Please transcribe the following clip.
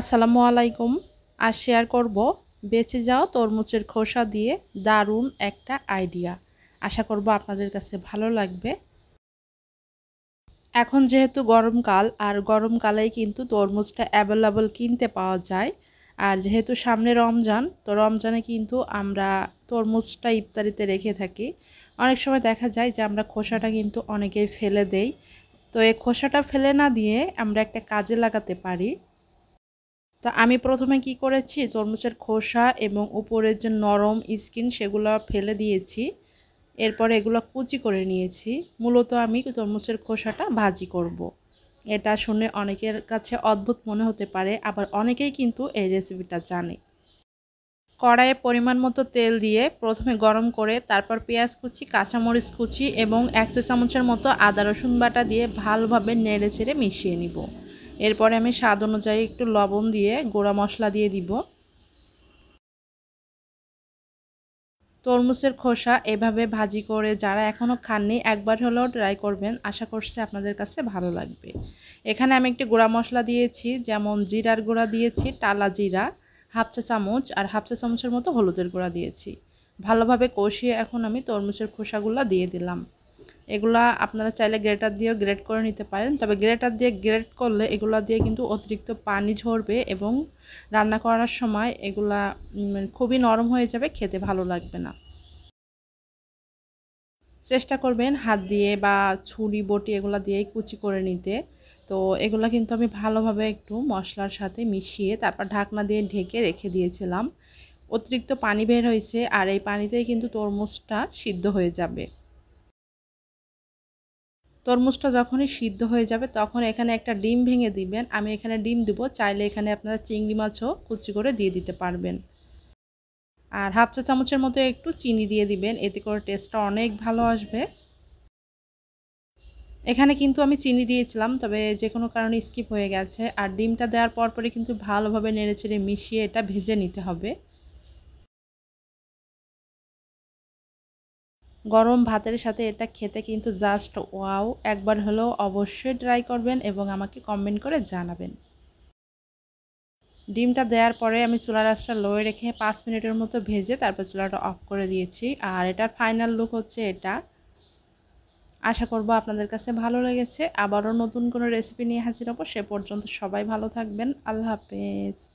আসসালামু আলাইকুম আর শেয়ার করব বেঁচে যাওয়া তরমুজের খোসা দিয়ে দারুণ একটা আইডিয়া আশা করব আপনাদের কাছে ভালো লাগবে এখন যেহেতু গরমকাল আর গরমকালেই কিন্তু তরমুজটা অ্যাভেলেবল কিনতে পাওয়া যায় আর যেহেতু সামনে রমজান তো রমজানে কিন্তু আমরা তরমুজটা ইফতারিতে রেখে থাকি অনেক সময় দেখা যায় যে আমরা খোসাটা কিন্তু অনেকেই ফেলে দেই তো এই খোসাটা ফেলে না দিয়ে আমরা একটা কাজে লাগাতে পারি তা আমি প্রথমে কি করেছি তরমুজের খোসা এবং উপরের যে নরম স্কিন সেগুলো ফেলে দিয়েছি এরপরে এগুলো কুচি করে নিয়েছি মূলত আমি তরমুজের খোসাটা ভাজি করব। এটা শুনে অনেকের কাছে অদ্ভুত মনে হতে পারে আবার অনেকেই কিন্তু এই রেসিপিটা জানে কড়াইয়ে পরিমাণ মতো তেল দিয়ে প্রথমে গরম করে তারপর পেঁয়াজ কুচি কাঁচামরিচ কুচি এবং এক চা চামচের মতো আদা রসুন বাটা দিয়ে ভালোভাবে নেড়ে ছেড়ে মিশিয়ে নিব এরপরে আমি স্বাদ অনুযায়ী একটু লবণ দিয়ে গোড়া মশলা দিয়ে দিব তরমুজের খোসা এভাবে ভাজি করে যারা এখনও খাননি একবার হলেও ট্রাই করবেন আশা করছি আপনাদের কাছে ভালো লাগবে এখানে আমি একটি গুঁড়া মশলা দিয়েছি যেমন জিরার গুঁড়া দিয়েছি টালা জিরা হাফ চা চামচ আর হাফ চা চামচের মতো হলুদের গুঁড়া দিয়েছি ভালোভাবে কষিয়ে এখন আমি তরমুজের খোসাগুলো দিয়ে দিলাম এগুলা আপনারা চাইলে গ্রেটার দিয়েও গ্রেট করে নিতে পারেন তবে গ্রেটার দিয়ে গ্রেট করলে এগুলো দিয়ে কিন্তু অতিরিক্ত পানি ঝরবে এবং রান্না করার সময় এগুলা খুবই নরম হয়ে যাবে খেতে ভালো লাগবে না চেষ্টা করবেন হাত দিয়ে বা ছুরি বটি এগুলো দিয়ে কুচি করে নিতে তো এগুলো কিন্তু আমি ভালোভাবে একটু মশলার সাথে মিশিয়ে তারপর ঢাকনা দিয়ে ঢেকে রেখে দিয়েছিলাম অতিরিক্ত পানি বের হয়েছে আর এই পানিতেই কিন্তু তরমুজটা সিদ্ধ হয়ে যাবে তরমুজটা যখনই সিদ্ধ হয়ে যাবে তখন এখানে একটা ডিম ভেঙে দিবেন আমি এখানে ডিম দিব চাইলে এখানে আপনারা চিংড়ি মাছও কুচি করে দিয়ে দিতে পারবেন আর হাফ চা চামচের মতো একটু চিনি দিয়ে দিবেন এতে করে টেস্টটা অনেক ভালো আসবে এখানে কিন্তু আমি চিনি দিয়েছিলাম তবে যে কোনো কারণে স্কিপ হয়ে গেছে আর ডিমটা দেওয়ার পরপরে কিন্তু ভালোভাবে নেড়ে চেড়ে মিশিয়ে এটা ভেজে নিতে হবে গরম ভাতের সাথে এটা খেতে কিন্তু জাস্ট ওয়াও একবার হলেও অবশ্যই ট্রাই করবেন এবং আমাকে কমেন্ট করে জানাবেন ডিমটা দেওয়ার পরে আমি চুলা গাছটা লোয়ে রেখে পাঁচ মিনিটের মতো ভেজে তারপর চুলাটা অফ করে দিয়েছি আর এটার ফাইনাল লুক হচ্ছে এটা আশা করব আপনাদের কাছে ভালো লেগেছে আবারও নতুন কোনো রেসিপি নিয়ে হাজির হবো সে পর্যন্ত সবাই ভালো থাকবেন আল্লাহ হাফেজ